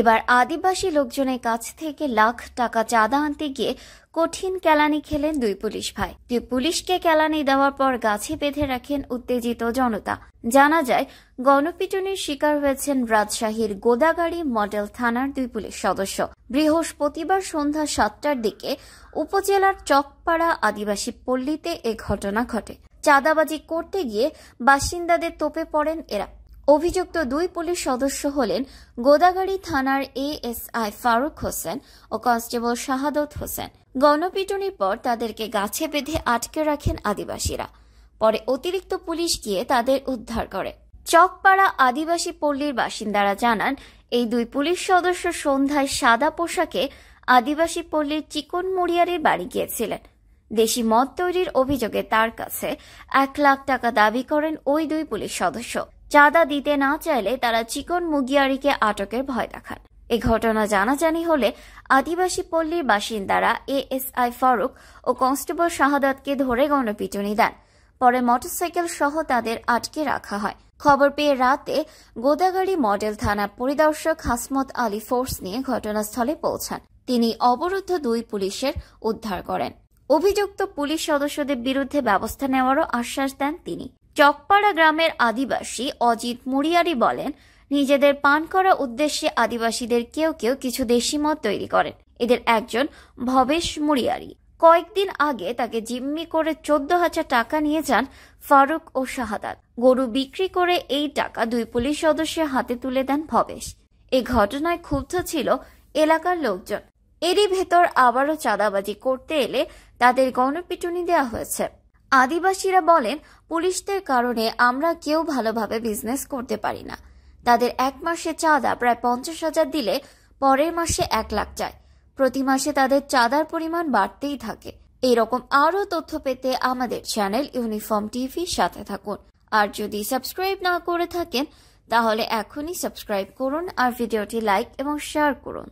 এবার আদিবাসী লোকজনের কাছ থেকে লাখ টাকা চাঁদা আনতে গিয়ে কঠিন কেলানি খেলেন দুই পুলিশ ভাই দুই পুলিশকে কেলানি দেওয়ার পর গাছে বেঁধে রাখেন উত্তেজিত জনতা জানা যায় গণপিটনের শিকার হয়েছেন রাজশাহীর গোদাগাড়ি মডেল থানার দুই পুলিশ সদস্য বৃহস্পতিবার সন্ধ্যা সাতটার দিকে উপজেলার চকপাড়া আদিবাসী পল্লীতে এ ঘটনা ঘটে চাঁদাবাজি করতে গিয়ে বাসিন্দাদের তোপে পড়েন এরা অভিযুক্ত দুই পুলিশ সদস্য হলেন গোদাগাড়ি থানার এএসআই ফারুক হোসেন ও কনস্টেবল শাহাদত হোসেন গণপিটুনির পর তাদেরকে গাছে বেঁধে আটকে রাখেন আদিবাসীরা পরে অতিরিক্ত পুলিশ গিয়ে তাদের উদ্ধার করে চকপাড়া আদিবাসী পল্লীর বাসিন্দারা জানান এই দুই পুলিশ সদস্য সন্ধ্যায় সাদা পোশাকে আদিবাসী পল্লীর চিকন মুড়িয়ারের বাড়ি গিয়েছিলেন দেশি মদ তৈরির অভিযোগে তার কাছে এক লাখ টাকা দাবি করেন ওই দুই পুলিশ সদস্য চাঁদা দিতে না চাইলে তারা চিকন মুগিয়ারিকে আটকের ভয় দেখান এ ঘটনা জানাজানি হলে আদিবাসী পল্লীর বাসিন্দারা এএসআই ফারুক ও কনস্টেবল শাহাদাতকে ধরে গণপিটুনি দেন পরে মোটরসাইকেল সহ তাদের আটকে রাখা হয় খবর পেয়ে রাতে গোদাগাড়ি মডেল থানা পরিদর্শক হাসমত আলী ফোর্স নিয়ে ঘটনাস্থলে পৌঁছান তিনি অবরুদ্ধ দুই পুলিশের উদ্ধার করেন অভিযুক্ত পুলিশ সদস্যদের বিরুদ্ধে ব্যবস্থা নেওয়ারও আশ্বাস দেন তিনি চকপাড়া গ্রামের আদিবাসী অজিত মুড়িয়ারি বলেন নিজেদের পান করা উদ্দেশ্যে আদিবাসীদের কেউ কেউ কিছু দেশি মদ তৈরি করেন এদের একজন ভবেশ মুড়িয়ারি কয়েকদিন আগে তাকে জিম্মি করে চোদ্দ হাজার টাকা নিয়ে যান ফারুক ও শাহাদাত গরু বিক্রি করে এই টাকা দুই পুলিশ সদস্যের হাতে তুলে দেন ভবেশ এ ঘটনায় ক্ষুব্ধ ছিল এলাকার লোকজন এরই ভেতর আবারও চাঁদাবাজি করতে এলে তাদের গণপিটুনি দেওয়া হয়েছে আদিবাসীরা বলেন পুলিশদের কারণে আমরা কেউ ভালোভাবে বিজনেস করতে পারি না তাদের এক মাসে চাঁদা প্রায় পঞ্চাশ হাজার দিলে পরের মাসে এক লাখ চায় প্রতি মাসে তাদের চাঁদার পরিমাণ বাড়তেই থাকে এরকম আরও তথ্য পেতে আমাদের চ্যানেল ইউনিফর্ম টিভির সাথে থাকুন আর যদি সাবস্ক্রাইব না করে থাকেন তাহলে এখনই সাবস্ক্রাইব করুন আর ভিডিওটি লাইক এবং শেয়ার করুন